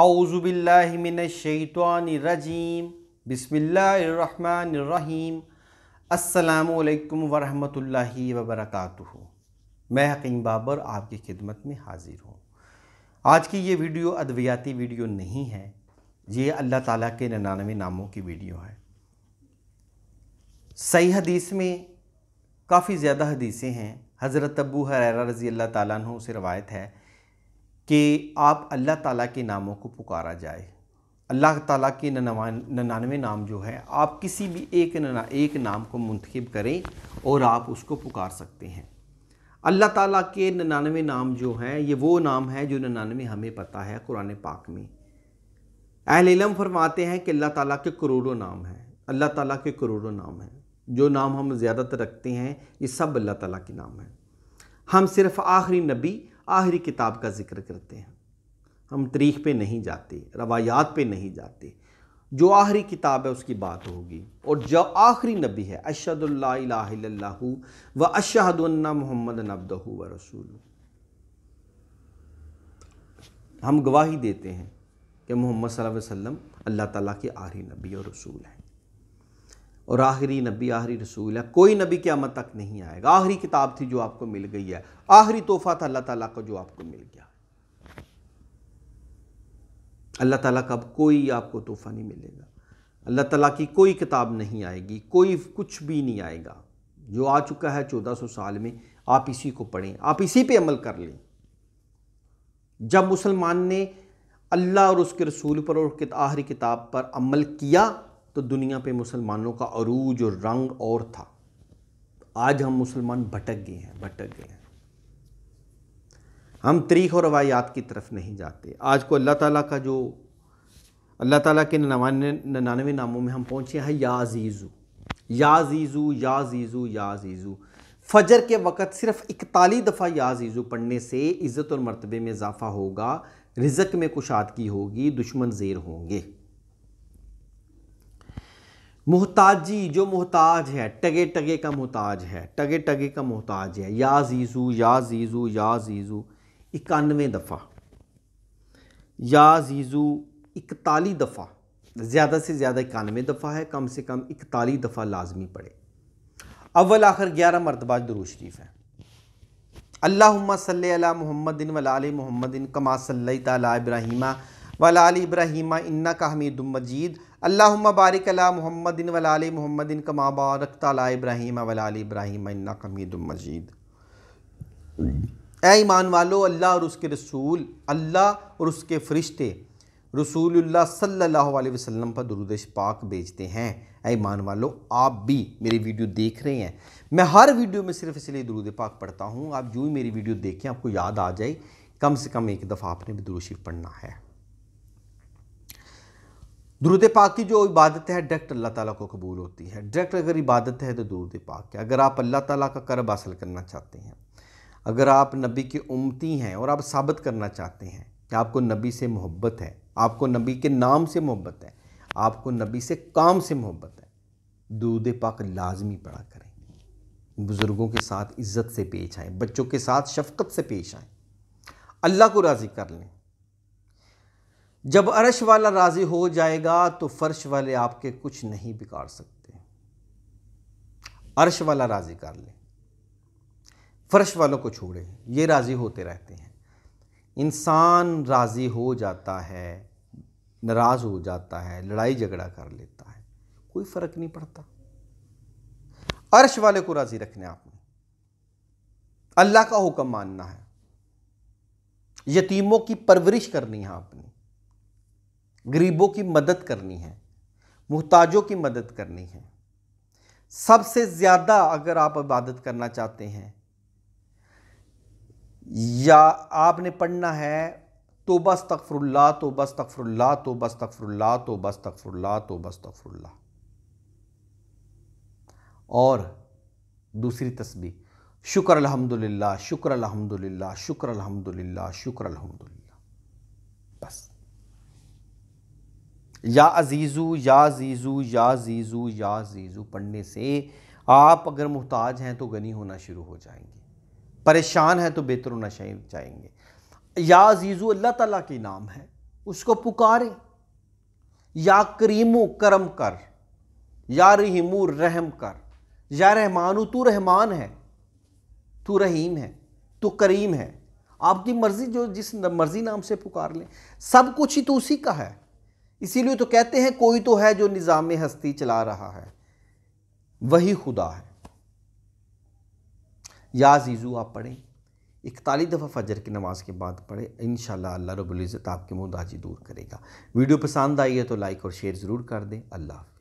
आउज़ुबिल्लिमिनशैतवानरजीम बसमीम अल्लाम वरहमतुल्लाहि वबरक़ मैं हकीम बाबर आपकी खिदमत में हाज़िर हूँ आज की ये वीडियो अद्वियाती वीडियो नहीं है ये अल्लाह ताला के ननानवे नामों की वीडियो है सही हदीस में काफ़ी ज़्यादा हदीसें हैं हज़रत अबू हररा रज़ी अल्लाह ताला से रवायत है कि आप अल्लाह ताला के नामों को पुकारा जाए अल्लाह ताला के ननानवे नाम जो है आप किसी भी एक नना एक नाम को मंतखब करें और आप उसको पुकार सकते हैं अल्लाह ताला के ननानवे नाम जो हैं ये वो नाम है जो ननानवे हमें पता है कुरान पाक में अहल फरमाते हैं कि अल्लाह ताला के करोड़ों नाम हैं अल्लाह ताला के करोड़ों नाम हैं जो नाम हम ज़्यादातर रखते हैं ये सब अल्लाह ताला के नाम हैं हम सिर्फ़ आखिरी नबी आखिरी किताब का जिक्र करते हैं हम तरीख पे नहीं जाते रवायात पे नहीं जाते जो आखिरी किताब है उसकी बात होगी और जो आखिरी नबी है अशदुल्ला व अशहदुल्ला मोहम्मद नबदहू व रसूल हम गवाही देते हैं कि मोहम्मद वसल्लम अल्लाह ताला के आखिरी नबी और रसूल हैं और आखिरी नबी आखिरी रसूल है कोई नबी क्यामत तक नहीं आएगा आखिरी किताब थी जो आपको मिल गई है आखिरी तोहफ़ा था अल्लाह ताला का जो आपको मिल गया अल्लाह ताला का अब कोई आपको तोहफ़ा नहीं मिलेगा अल्लाह ताला की कोई किताब नहीं आएगी कोई कुछ भी नहीं आएगा जो आ चुका है चौदह सौ साल में आप इसी को पढ़ें आप इसी पर अमल कर लें जब मुसलमान ने अल्लाह और उसके रसूल पर और आखिरी किताब पर अमल किया तो दुनिया पे मुसलमानों का अरूज और रंग और था आज हम मुसलमान भटक गए हैं भटक गए हैं हम तरीक़ और रवायात की तरफ नहीं जाते आज को अल्लाह ताला का जो अल्लाह ताला के नवानवे ननानवे नामों में हम पहुँचे हैं या जीज़ू या जीज़ू या जीज़ू या जीज़ू फजर के वक़्त सिर्फ इकतालीस दफ़ा या जीज़ू पढ़ने से इज़्ज़त और मरतबे में इजाफ़ा होगा रिजक में कुशादगी होगी दुश्मन जेर होंगे मोहताजी जो मोहताज है टगे टगे का मोहताज है टगे टगे का मोहताज है या जीजू या जीजू या जीजू इक्यानवे दफ़ा या जीजू इकतालीस दफ़ा ज़्यादा से ज़्यादा इक्यानवे दफ़ा है कम से कम इकतालीस दफ़ा लाजमी पड़े अव्वल आखिर ग्यारह मरतबा दरूशरीफ़ शरीफ है अल्लाह सल मोहम्मद वलाल मोहम्मद कमा सल इब्राहिमा वलाल इब्राहिमा इन्ना का हमीदुम मजीद अल्लाम बारिक अला मोहम्मदिन वलाली मोहम्मदिन कमा बारक तला इब्राहिम वलाली इब्राहिम अन्ना कमीद मजीद ए ईमान वालो अल्लाह और उसके रसूल अल्लाह और उसके फ़रिश्ते रसूलुल्लाह सल्लल्लाहु अलैहि वसल्लम पर दुरुद पाक भेजते हैं ए ईमान वालो आप भी मेरी वीडियो देख रहे हैं मैं हर वीडियो में सिर्फ इसलिए दुरुद पाक पढ़ता हूँ आप जो ही मेरी वीडियो देखें आपको याद आ जाए कम से कम एक दफ़ा आपने भी दुरुशीफ पढ़ना है दुरुद पाक की जो इबादत है डायरेक्ट अल्लाह ताला को कबूल होती है डायरेक्ट अगर इबादत है तो दुरुद पाक है अगर आप अल्लाह ताला का करब हासिल करना चाहते हैं अगर आप नबी की उम्मती हैं और आप साबित करना चाहते हैं कि आपको नबी से मोहब्बत है आपको नबी के नाम से मोहब्बत है आपको नबी से काम से मोहब्बत है दुरुद पाक लाजमी पढ़ा करें बुज़ुर्गों के साथ इज़्ज़त से पेश आएँ बच्चों के साथ शफकत से पेश आएँ अल्लाह को राज़ी कर लें जब अरश वाला राज़ी हो जाएगा तो फ़र्श वाले आपके कुछ नहीं बिगाड़ सकते अरश वाला राज़ी कर ले फ़र्श वालों को छोड़े ये राज़ी होते रहते हैं इंसान राज़ी हो जाता है नाराज़ हो जाता है लड़ाई झगड़ा कर लेता है कोई फ़र्क नहीं पड़ता अर्श वाले को राज़ी रखने आपने अल्लाह का हुक्म मानना है यतीमों की परवरिश करनी है आपने गरीबों की मदद करनी है मोहताजों की मदद करनी है सबसे ज़्यादा अगर आप इबादत करना चाहते हैं या आपने पढ़ना है तो बस तकफरुल्ला तो बस तकफरुल्ला तो बस तकफरल्ला तो बस तकफरुल्ला तो बस तकफ़रुल्ला और दूसरी तस्बी शुक्र अलहमदिल्ला शुक्र अलहमदिल्ला शुक्र अलहमदिल्ला शुक्र अलहमदिल्ला या अजीज़ू या जीज़ू या जीज़ू या जीज़ू पढ़ने से आप अगर मोहताज हैं तो गनी होना शुरू हो जाएंगे परेशान हैं तो बेहतर होना चाहेंगे या अजीज़ू अल्लाह ताला के नाम है उसको पुकारें या करीमू करम कर या रहीमू रहम कर या रहमानु तू रहमान है तू रहीम है तू करीम है आपकी मर्ज़ी जो जिस मर्ज़ी नाम से पुकार लें सब कुछ ही तो उसी का है इसीलिए तो कहते हैं कोई तो है जो निज़ाम हस्ती चला रहा है वही खुदा है या जीजू आप पढ़ें इकतालीस दफ़ा फजर की नमाज के बाद पढ़ें इन अल्लाह रबुल्ज़त आपकी मुदाजी दूर करेगा वीडियो पसंद आई है तो लाइक और शेयर ज़रूर कर दें अल्लाह